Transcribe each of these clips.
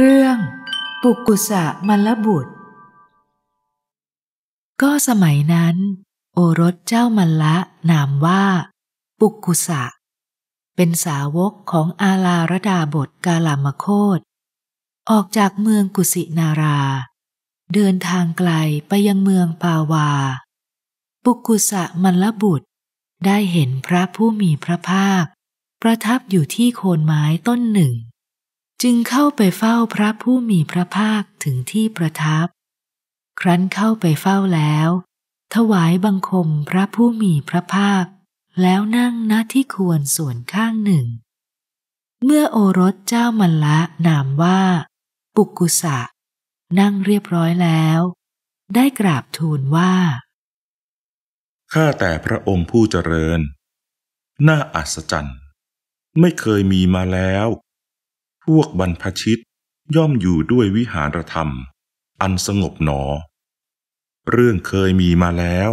เรื่องปุกุสะมลบุตร ก็สมัยนั้นโอรสเจ้ามัลละนามว่าปุกุสะ เป็นสาวกของอาลาระดาบทกาลามโคตออกจากเมืองกุสินารา เดินทางไกลไปยังเมืองปาวา ปุกุสะมัลลบุตรได้เห็นพระผู้มีพระภาค ประทับอยู่ที่โคนไม้ต้นหนึ่งจึงเข้าไปเฝ้าพระผู้มีพระภาคถึงที่ประทับ ครั้นเข้าไปเฝ้าแล้ว ถวายบังคมพระผู้มีพระภาคแล้วนั่งณที่ควรส่วนข้างหนึ่ง เมื่อโอรสเจ้ามัลละนามว่า ปุกุสะ นั่งเรียบร้อยแล้ว ได้กราบทูลว่า ข้าแต่พระองค์ผู้เจริญ น่าอัศจรรย์ไม่เคยมีมาแล้วพวกบรรพชิตย่อมอยู่ด้วยวิหารธรรม อันสงบหนอ เรื่องเคยมีมาแล้ว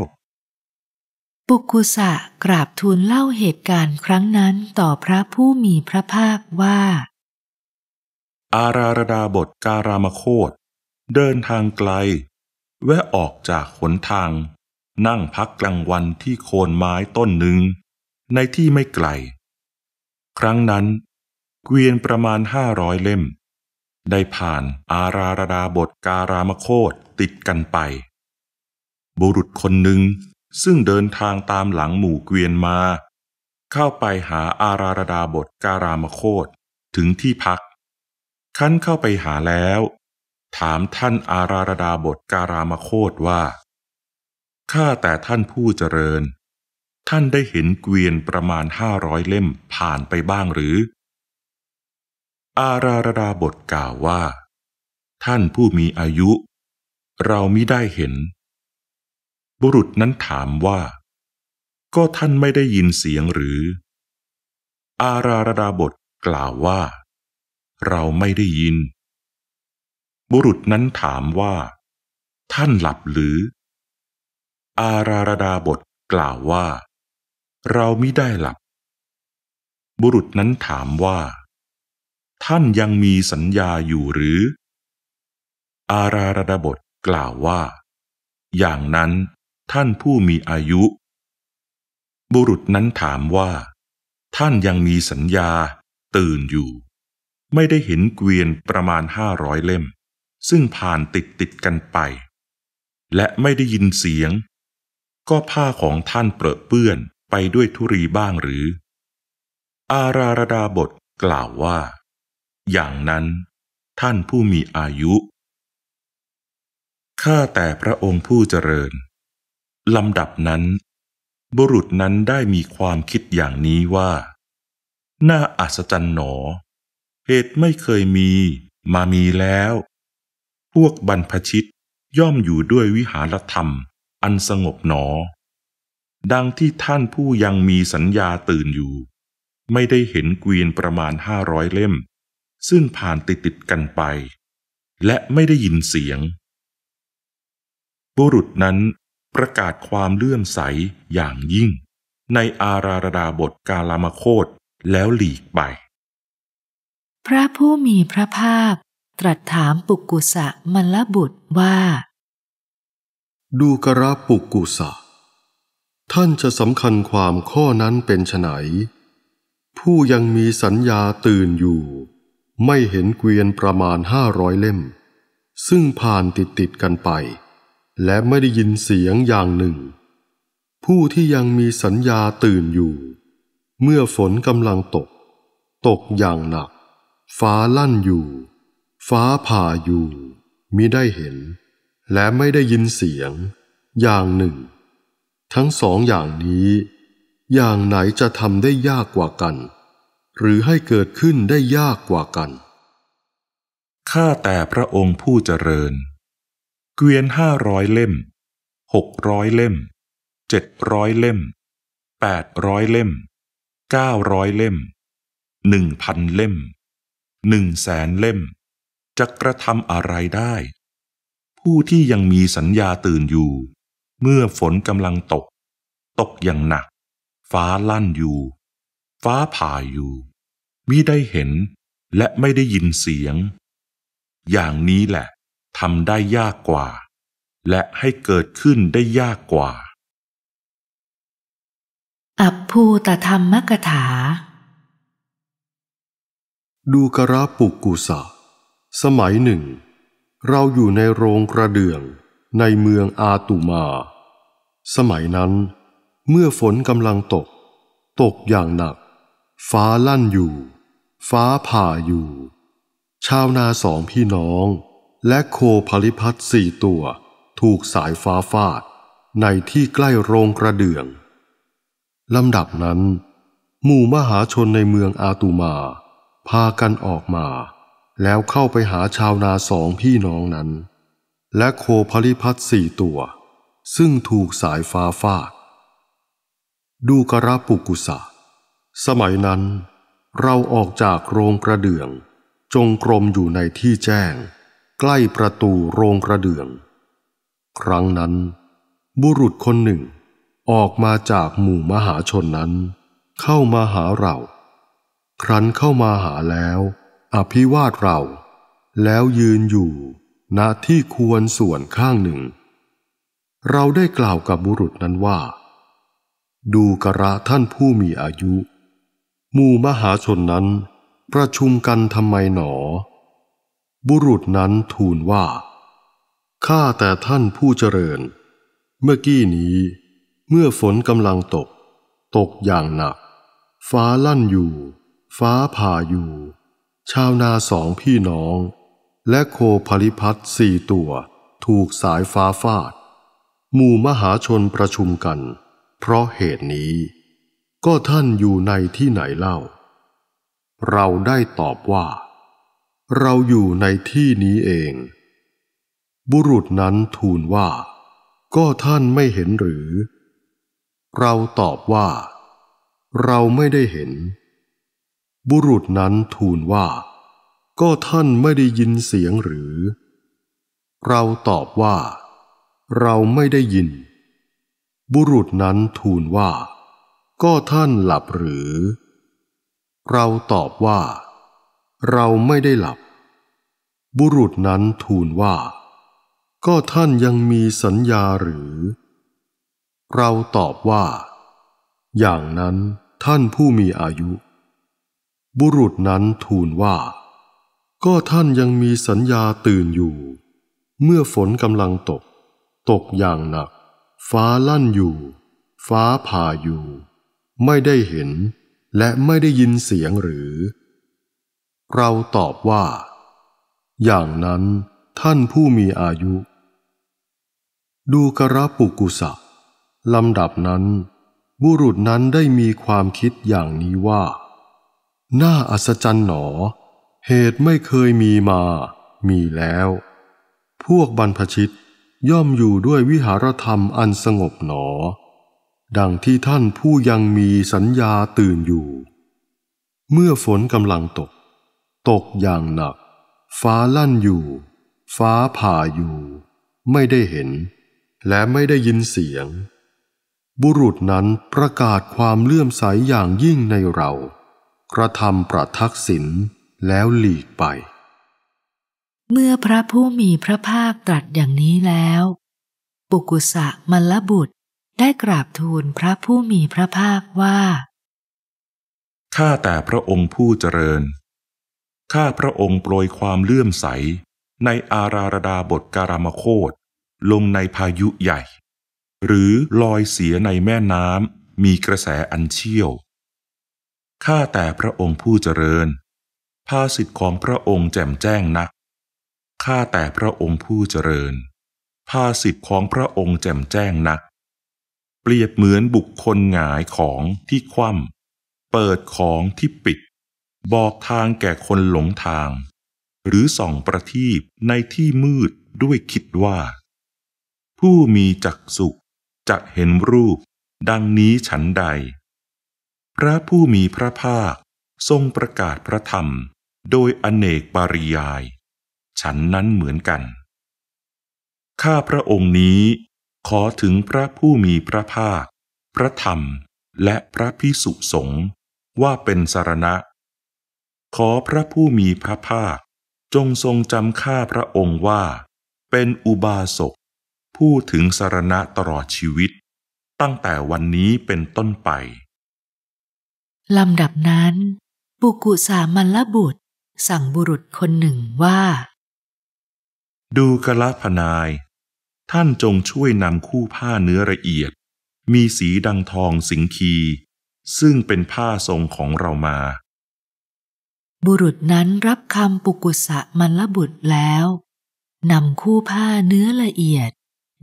ปุกุสะกราบทูลเล่าเหตุการณ์ครั้งนั้นต่อพระผู้มีพระภาคว่า อาราดาบทการามโคต เดินทางไกลแวะออกจากขนทาง นั่งพักกลางวันที่โคนไม้ต้นหนึ่งในที่ไม่ไกล ครั้งนั้นเกวียนประมาณห้าร้อยเล่มได้ผ่านอาราระดาบทการามโคตติดกันไป บุรุษคนหนึ่งซึ่งเดินทางตามหลังหมู่เกวียนมา เข้าไปหาอาราระดาบทการามโคตถึงที่พักขั้นเข้าไปหาแล้ว ถามท่านอาราระดาบทการามโคตว่าข้าแต่ท่านผู้เจริญ ท่านได้เห็นเกวียนประมาณห้าร้อยเล่มผ่านไปบ้างหรืออาราระดาบทกล่าวว่า ท่านผู้มีอายุ เรามิได้เห็น บุรุษนั้นถามว่าก็ท่านไม่ได้ยินเสียงหรือ อาราระดาบทกล่าวว่า เราไม่ได้ยิน บุรุษนั้นถามว่า ท่านหลับหรือ อาราระดาบทกล่าวว่า เรามิได้หลับ บุรุษนั้นถามว่าท่านยังมีสัญญาอยู่หรือ อาราระดบทกล่าวว่า อย่างนั้นท่านผู้มีอายุ บุรุษนั้นถามว่า ท่านยังมีสัญญาตื่นอยู่ ไม่ได้เห็นเกวียนประมาณห้าร้อยเล่ม ซึ่งผ่านติดติดกันไป และไม่ได้ยินเสียง ก็ผ้าของท่านเปรอะเปื้อนไปด้วยทุรีบ้างหรือ อาราระดาบทกล่าวว่าอย่างนั้นท่านผู้มีอายุ ข้าแต่พระองค์ผู้เจริญ ลำดับนั้น บุรุษนั้นได้มีความคิดอย่างนี้ว่า น่าอัศจรรย์หนอ เหตุไม่เคยมีมามีแล้ว พวกบรรพชิตย่อมอยู่ด้วยวิหารธรรม อันสงบหนอ ดังที่ท่านผู้ยังมีสัญญาตื่นอยู่ ไม่ได้เห็นเกวียนประมาณห้าร้อยเล่มซึ่งผ่านติดติดกันไป และไม่ได้ยินเสียง บุรุษนั้นประกาศความเลื่อมใสอย่างยิ่ง ในอาราดาบทกาลามโคตแล้วหลีกไป พระผู้มีพระภาพตรัสถามปุกกุสะมัลบุตรว่า ดูกระปุกุสะ ท่านจะสำคัญความข้อนั้นเป็นไฉนผู้ยังมีสัญญาตื่นอยู่ไม่เห็นเกวียนประมาณห้าร้อยเล่ม ซึ่งผ่านติดติดกันไป และไม่ได้ยินเสียงอย่างหนึ่ง ผู้ที่ยังมีสัญญาตื่นอยู่ เมื่อฝนกำลังตก ตกอย่างหนัก ฟ้าลั่นอยู่ ฟ้าผ่าอยู่มิได้เห็น และไม่ได้ยินเสียง อย่างหนึ่ง ทั้งสองอย่างนี้ อย่างไหนจะทำได้ยากกว่ากันหรือให้เกิดขึ้นได้ยากกว่ากัน ข้าแต่พระองค์ผู้เจริญ เกวียนห้าร้อยเล่มหกร้อยเล่ม เจ็ดร้อยเล่ม แปดร้อยเล่ม เก้าร้อยเล่ม หนึ่งพันเล่ม หนึ่งแสนเล่ม จะกระทำอะไรได้ ผู้ที่ยังมีสัญญาตื่นอยู่ เมื่อฝนกำลังตก ตกอย่างหนัก ฟ้าลั่นอยู่ ฟ้าผ่าอยู่มิได้เห็นและไม่ได้ยินเสียง อย่างนี้แหละทำได้ยากกว่า และให้เกิดขึ้นได้ยากกว่า อัพภูตธรรมกถา ดูกระปุกกุสะ สมัยหนึ่ง เราอยู่ในโรงกระเดื่อง ในเมืองอาตุมา สมัยนั้น เมื่อฝนกำลังตก ตกอย่างหนัก ฟ้าลั่นอยู่ฟ้าผ่าอยู่ ชาวนาสองพี่น้อง และโคพลิพัทสี่ตัว ถูกสายฟ้าฟาด ในที่ใกล้โรงกระเดื่องลำดับนั้น หมู่มหาชนในเมืองอาตูมา พากันออกมา แล้วเข้าไปหาชาวนาสองพี่น้องนั้น และโคพลิพัทสี่ตัว ซึ่งถูกสายฟ้าฟาด ดูกระปุกุสะ สมัยนั้นเราออกจากโรงกระเดื่อง จงกรมอยู่ในที่แจ้ง ใกล้ประตูโรงกระเดื่องครั้งนั้น บุรุษคนหนึ่งออกมาจากหมู่มหาชนนั้น เข้ามาหาเรา ครั้นเข้ามาหาแล้ว อภิวาทเรา แล้วยืนอยู่ณที่ควรส่วนข้างหนึ่ง เราได้กล่าวกับบุรุษนั้นว่า ดูกระท่านผู้มีอายุหมู่มหาชนนั้น ประชุมกันทำไมหนอ บุรุษนั้นทูลว่า ข้าแต่ท่านผู้เจริญ เมื่อกี้นี้ เมื่อฝนกำลังตก ตกอย่างหนัก ฟ้าลั่นอยู่ ฟ้าผ่าอยู่ ชาวนาสองพี่น้อง และโคพลิพัทสี่ตัวถูกสายฟ้าฟาดหมู่มหาชนประชุมกัน เพราะเหตุนี้ก็ท่านอยู่ในที่ไหนเล่า เราได้ตอบว่า เราอยู่ในที่นี้เอง บุรุษนั้นทูลว่า ก็ท่านไม่เห็นหรือ เราตอบว่า เราไม่ได้เห็น บุรุษนั้นทูลว่า ก็ท่านไม่ได้ยินเสียงหรือ เราตอบว่า เราไม่ได้ยิน บุรุษนั้นทูลว่าาก็ท่านหลับหรือ เราตอบว่า เราไม่ได้หลับ บุรุษนั้นทูลว่า ก็ท่านยังมีสัญญาหรือ เราตอบว่า อย่างนั้นท่านผู้มีอายุ บุรุษนั้นทูลว่า ก็ท่านยังมีสัญญาตื่นอยู่ เมื่อฝนกำลังตก ตกอย่างหนัก ฟ้าลั่นอยู่ ฟ้าผ่าอยู่ไม่ได้เห็นและไม่ได้ยินเสียงหรือ เราตอบว่า อย่างนั้นท่านผู้มีอายุ ดูกระปุกุสะลำดับนั้น บุรุษนั้นได้มีความคิดอย่างนี้ว่า น่าอัศจรรย์หนอ เหตุไม่เคยมีมา มีแล้ว พวกบรรพชิตย่อมอยู่ด้วยวิหารธรรมอันสงบหนอดังที่ท่านผู้ยังมีสัญญาตื่นอยู่ เมื่อฝนกำลังตก ตกอย่างหนัก ฟ้าลั่นอยู่ ฟ้าผ่าอยู่ ไม่ได้เห็น และไม่ได้ยินเสียง บุรุษนั้นประกาศความเลื่อมใสอย่างยิ่งในเรา กระทำประทักษิณแล้วหลีกไป เมื่อพระผู้มีพระภาคตรัสอย่างนี้แล้ว ปุกุสะมลบุตรได้กราบทูลพระผู้มีพระภาคว่า ข้าแต่พระองค์ผู้เจริญ ข้าพระองค์โปรยความเลื่อมใส ในอาราระดาบทการามโคตลงในพายุใหญ่ หรือลอยเสียในแม่น้ำมีกระแสอันเชี่ยว ข้าแต่พระองค์ผู้เจริญ ภาสิทธิ์ของพระองค์แจ่มแจ้งนัก ข้าแต่พระองค์ผู้เจริญ ภาสิทธิ์ของพระองค์แจ่มแจ้งนักเปรียบเหมือนบุคคลหงายของที่คว่ำเปิดของที่ปิด บอกทางแก่คนหลงทาง หรือส่องประทีปในที่มืดด้วยคิดว่า ผู้มีจักสุจะเห็นรูปดังนี้ฉันใด พระผู้มีพระภาคทรงประกาศพระธรรม โดยอเนกปริยาย ฉันนั้นเหมือนกัน ข้าพระองค์นี้ขอถึงพระผู้มีพระภาค พระธรรม และพระพิสุสงฆ์ว่าเป็นสารณะ ขอพระผู้มีพระภาค จงทรงจำข้าพระองค์ว่า เป็นอุบาสก ผู้ถึงสารณะตลอดชีวิต ตั้งแต่วันนี้เป็นต้นไป ลำดับนั้น ปุกุสามัลบุตร สั่งบุรุษคนหนึ่งว่า ดูกะละพนายท่านจงช่วยนำคู่ผ้าเนื้อละเอียด มีสีดังทองสิงคีซึ่งเป็นผ้าทรงของเรามา บุรุษนั้นรับคำปุกุสะมันละบุตรแล้วนำคู่ผ้าเนื้อละเอียด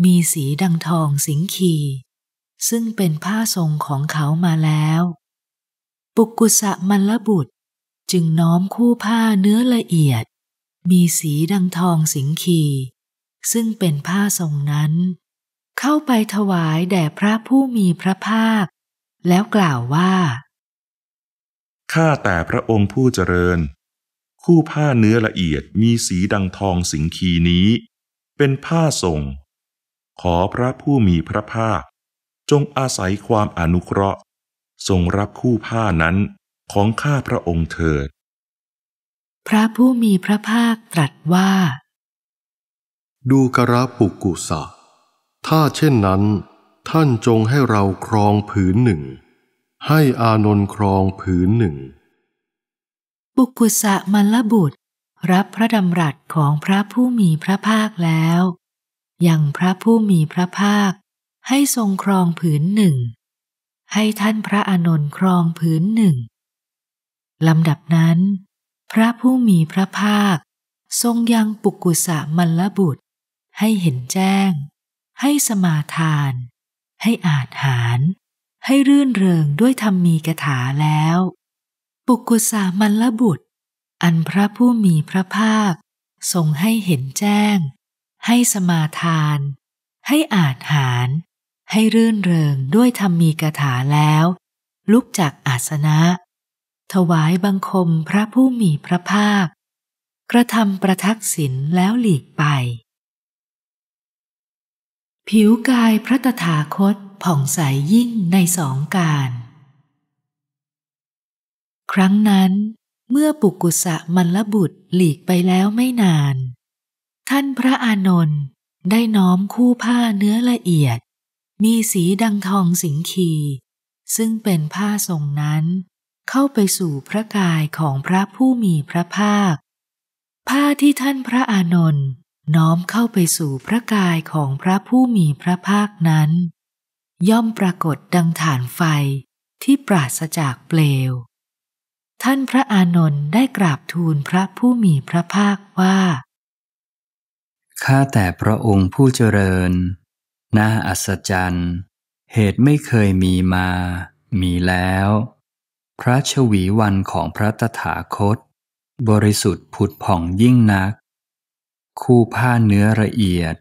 มีสีดังทองสิงคีซึ่งเป็นผ้าทรงของเขามาแล้ว ปุกุสะมันละบุตรจึงน้อมคู่ผ้าเนื้อละเอียด มีสีดังทองสิงคีซึ่งเป็นผ้าทรงนั้น เข้าไปถวายแด่พระผู้มีพระภาค แล้วกล่าวว่า ข้าแต่พระองค์ผู้เจริญ คู่ผ้าเนื้อละเอียดมีสีดังทองสิงคีนี้ เป็นผ้าทรงขอพระผู้มีพระภาค จงอาศัยความอนุเคราะห์ ทรงรับคู่ผ้านั้นของข้าพระองค์เถิด พระผู้มีพระภาคตรัสว่าดูกระปุกุสะ ถ้าเช่นนั้น ท่านจงให้เราครองผืนหนึ่ง ให้อานนท์ครองผืนหนึ่ง ปุกุสะมัลบุตร รับพระดำรัสของพระผู้มีพระภาคแล้วยังพระผู้มีพระภาคให้ทรงครองผืนหนึ่ง ให้ท่านพระอานนท์ครองผืนหนึ่ง ลำดับนั้น พระผู้มีพระภาค ทรงยังปุกุสะมัลลบุตรให้เห็นแจ้ง ให้สมาทาน ให้อาจหาร ให้รื่นเริงด้วยธรรมมีกถาแล้ว ปุกุสามันละบุตร อันพระผู้มีพระภาค ทรงให้เห็นแจ้ง ให้สมาทาน ให้อาจหาร ให้รื่นเริงด้วยธรรมมีกถาแล้ว ลุกจากอาสนะ ถวายบังคมพระผู้มีพระภาค กระทำประทักษิณแล้วหลีกไปผิวกายพระตถาคต ผ่องใสยยิ่งในสองการ ครั้งนั้น เมื่อปุกุสะมันลบุตรหลีกไปแล้วไม่นาน ท่านพระอานนท์ได้น้อมคู่ผ้าเนื้อละเอียด มีสีดังทองสิงคีซึ่งเป็นผ้าทรงนั้นเข้าไปสู่พระกายของพระผู้มีพระภาค ผ้าที่ท่านพระอานนท์น้อมเข้าไปสู่พระกายของพระผู้มีพระภาคนั้น ย่อมปรากฏดังฐานไฟที่ปราศจากเปลว ท่านพระอานนท์ได้กราบทูลพระผู้มีพระภาคว่า ข้าแต่พระองค์ผู้เจริญ น่าอัศจรรย์ เหตุไม่เคยมีมา มีแล้ว พระชวีวันของพระตถาคต บริสุทธิ์ผุดผ่องยิ่งนักคู่ผ้าเนื้อละเอียด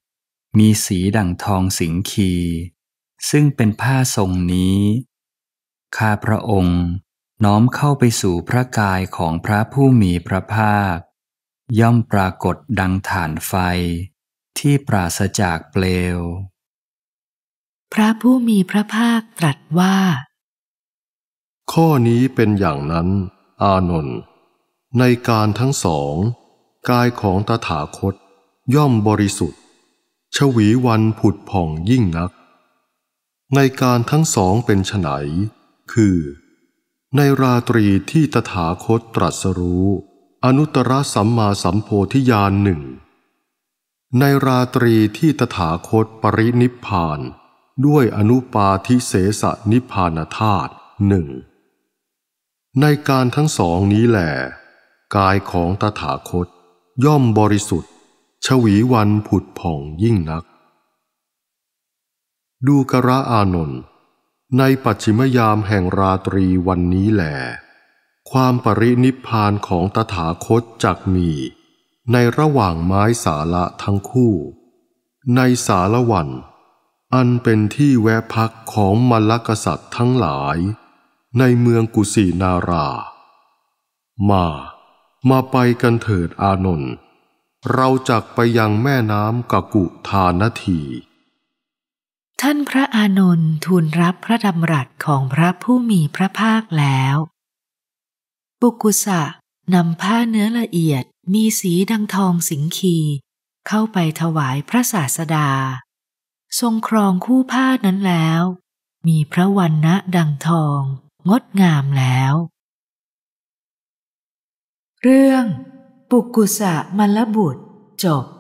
มีสีดั่งทองสิงคี ซึ่งเป็นผ้าทรงนี้ข้าพระองค์น้อมเข้าไปสู่พระกายของพระผู้มีพระภาค ย่อมปรากฏดังฐานไฟ ที่ปราศจากเปลว พระผู้มีพระภาคตรัสว่า ข้อนี้เป็นอย่างนั้นอานนท์ในการทั้งสอง กายของตถาคตย่อมบริสุทธิ์ ชวีวันผุดผ่องยิ่งนัก ในการทั้งสองเป็นไฉนคือ ในราตรีที่ตถาคตตรัสรู้ อนุตตรสัมมาสัมโพธิญาณหนึ่งในราตรีที่ตถาคตปรินิพพานด้วยอนุปาทิเสสนิพพานธาตุหนึ่งในการทั้งสองนี้แหละกายของตถาคต ย่อมบริสุทธิ์ชวีวันผุดผ่องยิ่งนัก ดูกระอานนท์ในปัจฉิมยามแห่งราตรีวันนี้แหล ความปรินิพพานของตถาคตจักมี ในระหว่างไม้สาละทั้งคู่ ในสาละวัน อันเป็นที่แวะพักของมลกษัตริย์ทั้งหลาย ในเมืองกุสินารา มา มาไปกันเถิดอานนท์เราจักไปยังแม่น้ำกกุธานที ท่านพระอานนท์ทูลรับพระดำรัสของพระผู้มีพระภาคแล้ว ปุกุสะนำผ้าเนื้อละเอียดมีสีดังทองสิงคีเข้าไปถวายพระศาสดา ทรงครองคู่ผ้านั้นแล้ว มีพระวันณะดังทอง งดงามแล้ว เรื่อง Pukusa Malabut, Chok